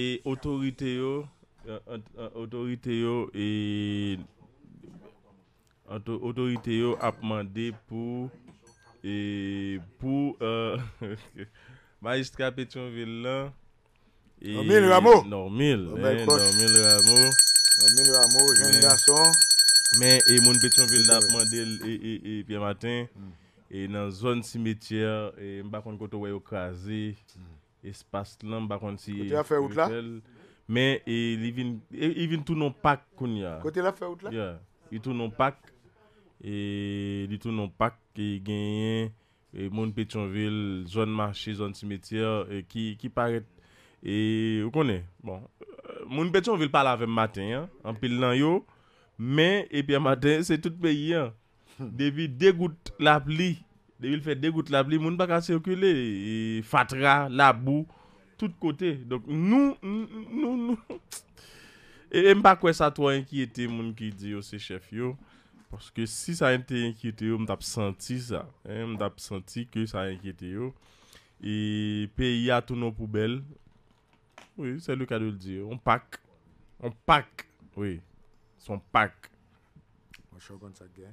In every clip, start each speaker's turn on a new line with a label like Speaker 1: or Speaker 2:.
Speaker 1: E otorite yo e, apmande pou e, maistika Petronville la. Nourmil Ramou. Nourmil. Oh, Nourmil Ramou.
Speaker 2: Nourmil Ramou, geni gason.
Speaker 1: Men, e moun Petronville apmande piye maten. Mm. E nan zon simetye, mbakon koto wè yo kaze. E nan zon simetye, mbakon mm. koto wè yo kaze. espace là par contre si fait là mais il vient il vient tout non pack qu'on y a côté la fait route là yeah. il tout non pack et il tout non pack qui gagne et Mon Pétionville zone marché zone cimetière qui qui paraît et vous connaissez bon en euh, Pétionville parle avec matin hein, en pile là yo mais et puis matin c'est tout pays hein. depuis deux gouttes la pluie De vil fè degout lab li, moun bak a sè okule, fatra, labou, tout kote. Donk nou, nou, nou. E mba kwen sa to ankiyete moun ki di yo oh, se chef yo. Poske si sa ankiyete yo, mdap senti sa. Mdap senti ke sa ankiyete yo. E peyi a tou nou poubel. Oui, se lou kadou l di yo. On pak. On pak. Oui. Son pak.
Speaker 2: Mwen chok an sa gen.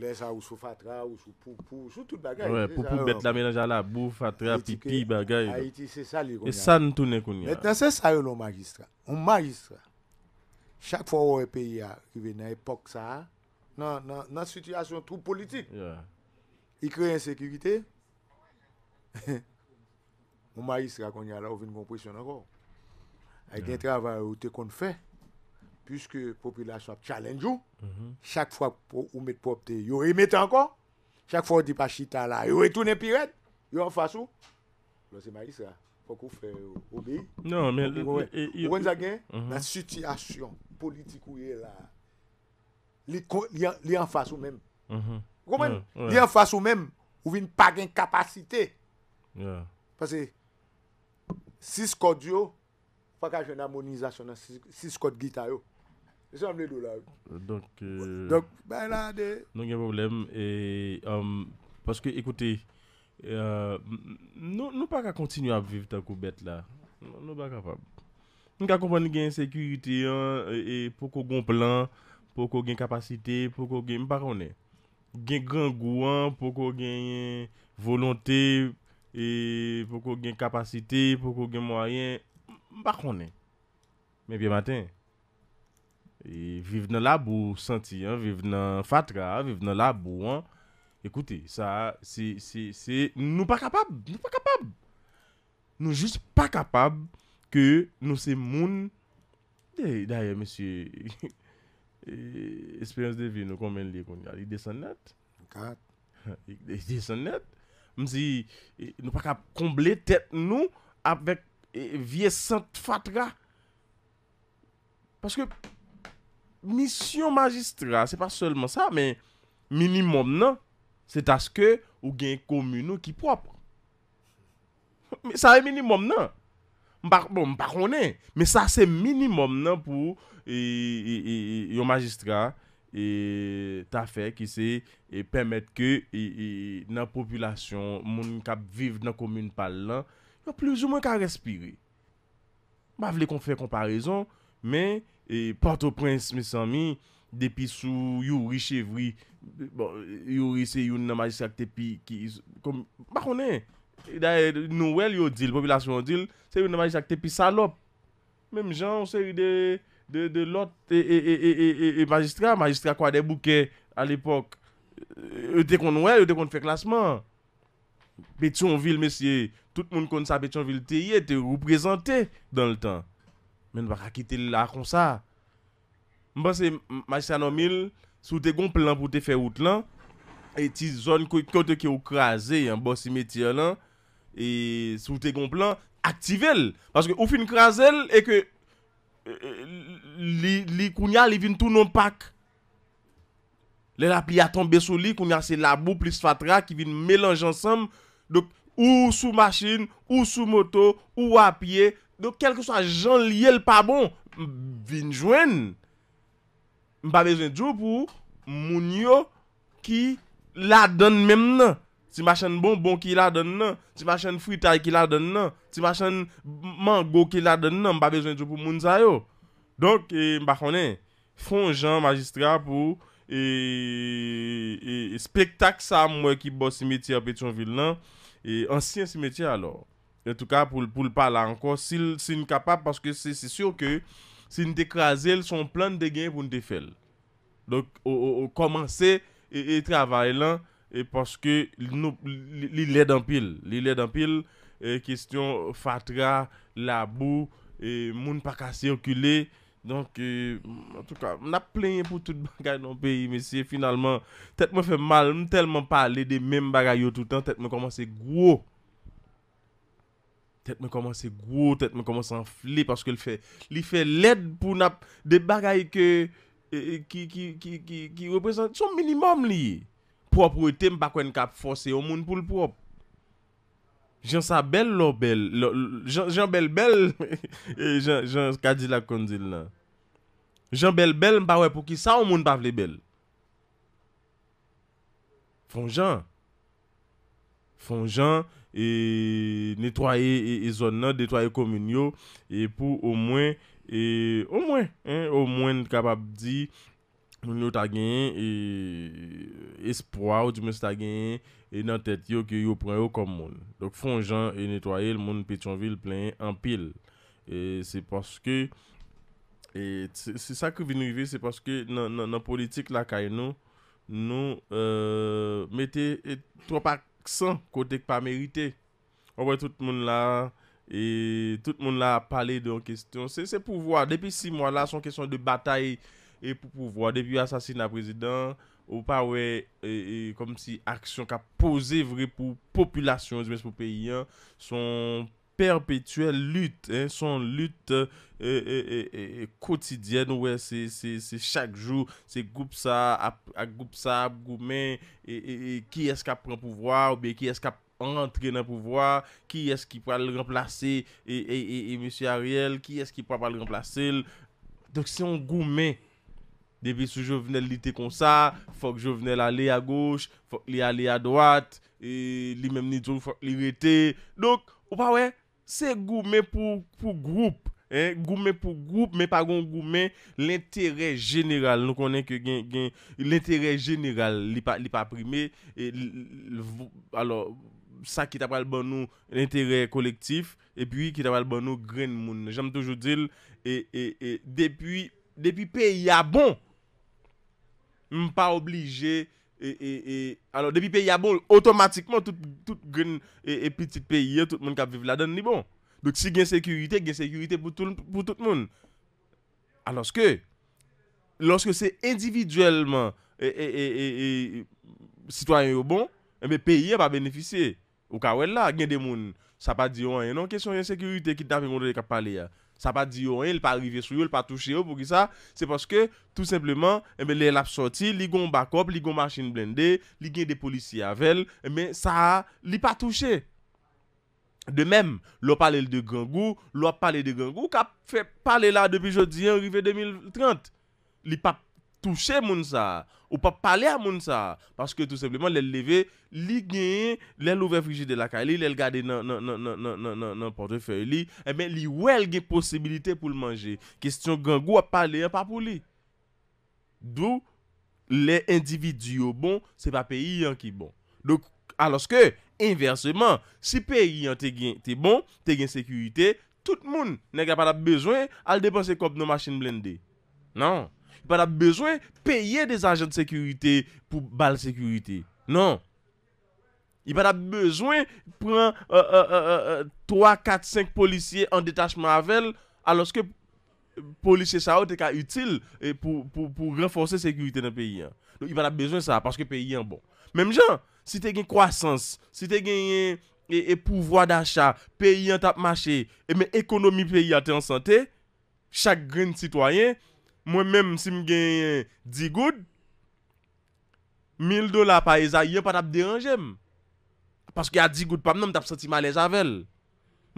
Speaker 2: Lè sa ou sou fatra, ou sou poupou, ou sou tout bagay. Poupou bet la
Speaker 1: euh, menaj ala, bou, fatra, pipi, bagay. E san toune koun ya. E tan
Speaker 2: se sa yon nou magistra. O magistra, chak fwa ou e peyi a, ki ven nan epok sa, nan situasyon troub politik, i kreye ensekirite, o magistra koun ya la ou vin kon presyon ango. E gen travay ou te kon fè. Puske populasyon ap chalenge ou, chak fwa ou met popte, yo e met ankon, chak fwa ou di pa chita la, yo e toune piret, yo an fwa sou, lò se ma yis la, fokou fè ou beyi. Non, men, wèn zagen, nan sityasyon politikou ye la, li an fwa sou men. Gomen, li an fwa sou men, ou vin pa gen kapasite. Ya. Pase, sis kod yo, fwa ka jen amonizasyon nan sis kod gita yo. E sa mne loulag.
Speaker 1: Donk. Euh, Donk.
Speaker 2: Bay la de.
Speaker 1: Non gen problem. Um, Paske ekote. Euh, nou non pa ka kontinu ap viv ta koubet la. Nou ba kapab. Nou ka kompon gen sekurite. E poko gon plan. Poko gen kapasite. Poko gen. Mpa konen. Gen gran gouan. Poko gen. Volonté. E poko gen kapasite. Poko gen mwayen. Mpa konen. Men biye maten. Mpa konen. E vive nan labou santi, vive nan fatra, vive nan labou. Ekouti, sa, si, si, si, nou pa kapab, nou pa kapab. Nou jist pa kapab ke nou se moun. Daya, monsi, esperyans de vi nou kon men li kon yal. Ik desan net. Kat. Ik desan net. Monsi, eh, nou pa kapab komble tet nou apwek eh, vie sant fatra. Paske... Misyon magistra, se pa solman sa, men minimum nan, se taske ou gen komy nou ki prop. Sa e minimum nan. Mpa bon, konen, men sa se minimum nan pou yon magistra ta fe ki se e pemet ke nan popyla syon, moun kap viv nan komy pal nan, yon ploujou mwen ka respire. Mpa vle kon fe komparizon, men E Port-au-Prince, mes ami, depi sou yu riche vwi, bon, yu riche yu nan majistrak tepi ki... Bakone, nou wel yu dil, popilasyon yu dil, se yu nan majistrak tepi salop. Mem jan, se yu de lot e, e, e majistrak, majistrak kwa de bouke al epok, yu te kon wè, yu te kon fè klasman. Betionville, mes ye, tout moun kon sa Betionville te ye, te yu prezante dan l tan. Mwen wak akite l lakon sa. Mwen ba se masya nan mil, sou te gon plan pou te feout lan, eti zon kote ki ou kraze, yon bo si metye lan, eti sou te gon plan, aktive l, paske ou fin kraze l, e ke e, e, li kounya li vin tou non pak. Le la pi atan beso li, kounya se la bou plis fatra, ki vin melanj ansam, ou sou masin, ou sou moto, ou apye, Don, kelke so a jan li el pa bon, vinjwen, mba bejwen djou pou moun yo ki la don menm nan. Ti machan bon, bon ki la don nan. Ti machan fritay ki la don nan. Ti machan man go ki la don nan, mba bejwen djou pou moun zay yo. Don, eh, mba konen, fon jan magistra pou eh, eh, spektak sa mwen ki bo simetye apetyon vil nan, ansyen simetye alo. En tout ka, pou l'par la ankon, si l'in kapab, parce que c'est sûr que, si l'in te kraser, son plan de gain, pou l'in te fèl. Donc, o komanse, e travay lan, parce que l'ilè d'ampil. L'ilè d'ampil, question fatra, labou, moun pa ka sirkulé. Donc, euh, en tout ka, m'na plenye pou tout bagay non peyi, mais si finalement, tèt m'fè mal, m'n telman pa ale de mèm bagay yo tout an, tèt m'komanse gro, Tet me komanse gro, tet me komanse enfle Pwase li fè led pou nap De bagay ke Ki, ki, ki, ki, ki Ki representasyon minimum li Pwap wè tem pa kwen kap fwase Omoun pou l pouwap Jan sa bel lo bel Jan bel bel Jan kadi la kondil nan Jan bel bel mpa wè pou ki sa omoun pa vle bel Fon jan Fonjan e netwaye e, e zon nan detwaye komun yo e pou ou mwen, ou e mwen, ou mwen kapap di moun nou ta genye e esproua ou di moun ta genye e nan tet yo ki yo pren yo kom moun. Dok fonjan e netwaye l moun Petionville plen en pil. E se paske, e, se sa ke vinu yve se paske nan politik la kay nou nou euh, mette etropak. San kote k pa merite Ouwe tout moun la e, Tout moun la pale de ou kestyon Se pou wwa depi si moun la son kestyon De batae e pou pou wwa Depi ou asasin la prezident Ou pa wwe e, e, kom si aksyon Ka pose vre pou populasyon Soun Perpetuel lut, son lut Kotidyen Ouè, se chak jou Se goup sa A goup sa, goup men Ki eska pran pouvwar Ki eska rentre nan pouvwar Ki eski pran remplase E monsi Ariel, ki eski pran pran remplase Dok se yon goup men Debe sou jo venel lite kon sa Fok jo venel ale a gauche Fok li ale a doat Li mem nidjou fok li rete Dok, ou pa wè Se goumen pou group, goumen pou group, me pa goun goumen l'interè geniral. Nou konen ke gen, gen, l'interè geniral li pa, li pa prime, e, alò, sa ki ta pal ban nou, l'interè kolektif, e pi ki ta pal ban nou gren moun. J'am toujou dil, e, e, e, depi, depi pe, ya bon, m pa oblije, E, e, e, alo, depi peyi a bon, otomatikman, tout, tout, gen, e, e, petit peyi a, tout moun kap viv la den ni bon. Dok si gen sekirite, gen sekirite pou tout moun. Aloske, loske se individuelman, e, e, e, e, e, sitwanyen yo bon, ebe eh peyi a pa benefise. Ou ka wel la, gen de moun, sa pa di yo, enon kesyon gen sekirite ki ta vi moun re kap pale ya. Sa pa di yo en, eh, li pa arrive sou yo, li pa touche yo pou ki sa. Se paske, tout sepleman, eh lè l'absorti, li gon bakop, li gon machin blendé, li gen de polisi avèl. Mè, eh sa, li pa touche. De mèm, lò pale l de gangou, lò pale l de gangou ka fe pale la debi jodi enrive 2030. Li pa... Touche moun sa. Ou pa pale a moun sa. Paske tout sebleman lè lève, li gen, lè l'ouvre frijit de laka li, lè l'gade nan, nan, nan, nan, nan, nan, nan, nan, nan, nan, nan, nan, nan, nan, nan, nan, nan. Eme, li wè eh l gen posibilite pou l mange. Kestion gangou a pale a pa pou li. Dou, lè individu yo bon, se pa peyi yon ki bon. Dok, aloske, inverseman, si peyi yon te gen, te bon, te gen sekurite, tout moun nega pa da bezwen al depanse kop no machine blendi. Nan! Y pa da bezwen peye des ajen de sekurite pou bal sekurite. Non. Y pa da bezwen pren 3, 4, 5 policye an detachman avel aloske policye sa ou te ka util pou renforse sekurite nan peyi an. Y pa da bezwen sa, paske peyi an bon. Mem jan, si te gen kwasans, si te gen pouvoi d'achat, peyi an tap mache, ekonomi peyi an te ansante, chak gren sitwayen, Mwen menm si m genye 10 goud, 1000 dola pa Ezaïe pat ap deranje m. Paske ya 10 goud pa m nan m tap senti mal Ezavel.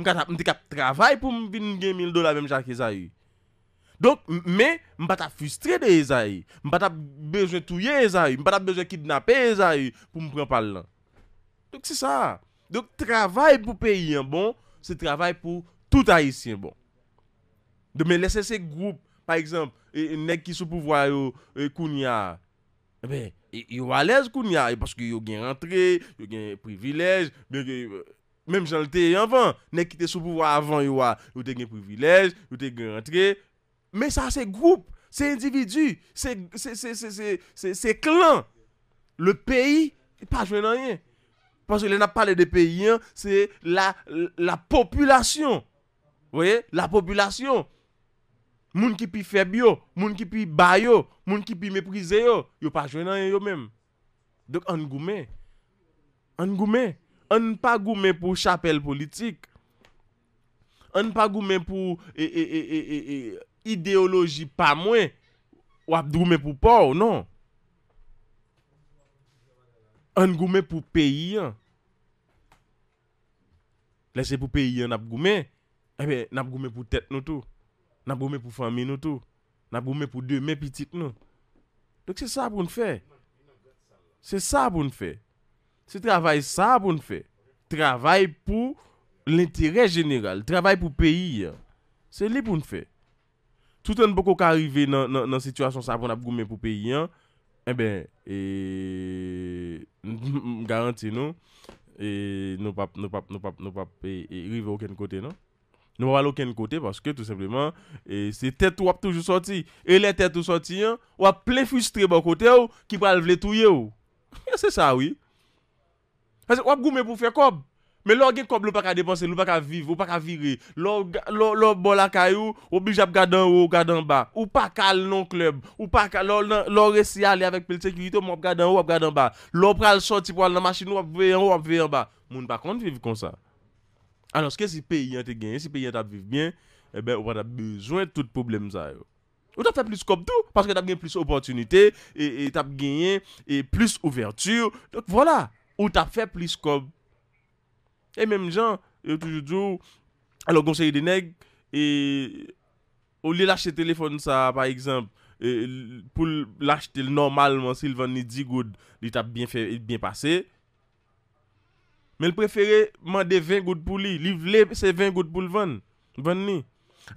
Speaker 1: M dek ap travay pou m vin genye 1000 dola menm jak Ezaïe. Donk, men, m pat ap frustre de Ezaïe. M pat ap bejwen touye Ezaïe. M pat ap bejwen kidnapé Ezaïe pou m pren pal nan. Donk se sa. Donk travay pou peyen bon, se travay pou tout Aïsien bon. Donk men lese se group Par eksemp, e, e, nek ki sou pouvwa yo e, kounyar. Eh ben, yo walez kounyar. E paske yo gen rentre, yo gen privilej. Euh, Mem chanl te yonvan. Nek ki te sou pouvwa avan yo walez. Yo te gen privilej, yo te gen rentre. Men sa se group, se individu, se clan. Le peyi, pa chwen nanyen. Paske lè na pale de peyi, se la populasyon. La populasyon. Moun ki pi feb yo, moun ki pi bay yo, moun ki pi meprize yo Yo pa choy nan yo men Dok an goume An goume An pa goume pou chapel politik An pa goume pou e, e, e, ideoloji pa mwen Ou ap di goume pou pau, non An goume pou peyi Lese pou peyi an ap goume Epe, an ap goume pou tet nou tou nan pou mè pou fami nou tou, nan pou mè pou demè pitit nou. Dok se sa pou n'fè. Se sa pou n'fè. Se travay sa pou n'fè. Travay pou l'interès général. Travay pou peyi. Se li pou n'fè. Tout an boko ka arrive nan sitwasyon sa pou nan pou mè pou peyi, nan pou mè pou peyi, e bè, garanti nou, e, nou pap, nou pap, nou pap, e, e rive ouken kote nou. Nous va pas aucun côté parce que tout simplement, c'est tête ou toujours sorti. Et les têtes ou sorti, hein, ou a plein frustré bon côté ou qui va le tout ou. c'est ça, oui. Parce que ou goumé pour faire quoi Mais l'orgue comme le pas qu'à dépenser, le pas qu'à vivre, ou pas qu'à virer. L'or bon la caillou, obligé à garder en haut, garder en bas. Ou pas cal non club, ou pas qu'à l'or réussi aller avec le sécurité, ou garder en haut, garder en bas. L'or pral sorti pour aller dans la machine, ou veiller en haut, veiller en bas. Moun pas compte vivre comme ça. Anoske si peyen te genyen, si peyen tap viv bien, ebe eh ou pa tap bezwen tout poublem zaye. Ou tap fe plis kop tou, paske tap genyen plis opotunite, e tap genyen, e plis ouverture. Donk vola, ou tap fe plis kop. E menm jan, yo toujou, alo gonsenye de neg, e ou li lache se telefon sa, pa ekzamp, pou lache tel normalman, silvan ni digoud, li tap bin pase, Men l prefere mande 20 goud pou li. Li vle se 20 goud pou l van. Van ni.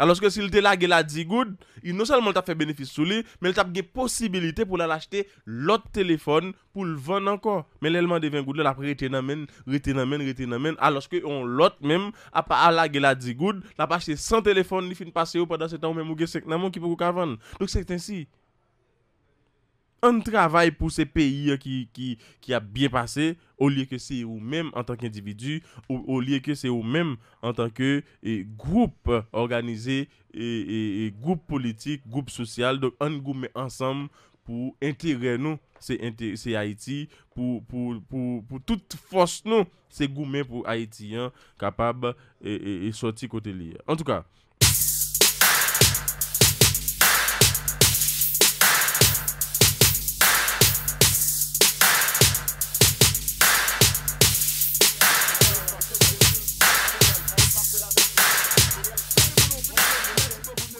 Speaker 1: A loske si l te lage la 10 goud, il nou salman l tap fe benefis sou li, men l tap ge posibilite pou la l achete lot telefon pou l van ankon. Men l el mande 20 goud, l apre rete namen, rete namen, rete namen. A loske on lot mem, a pa a lage la 10 goud, la pa achete 100 telefon li fin pase yo padan se tan ou men mou ge sek nan moun ki pou kavan. Lok sek ten si. un travail pour ces pays qui, qui, a bien passé, au lieu que c'est vous-même en tant qu'individu, au, lieu que c'est vous-même en tant que eh, groupe organisé, et, eh, eh, groupe politique, groupe social. Donc, on groupe ensemble pour intégrer nous, c'est Haïti, pour, pour, pour, pour, toute force nous, c'est gourmet pour Haïtiens capables et, et, sortir côté lié. En tout cas,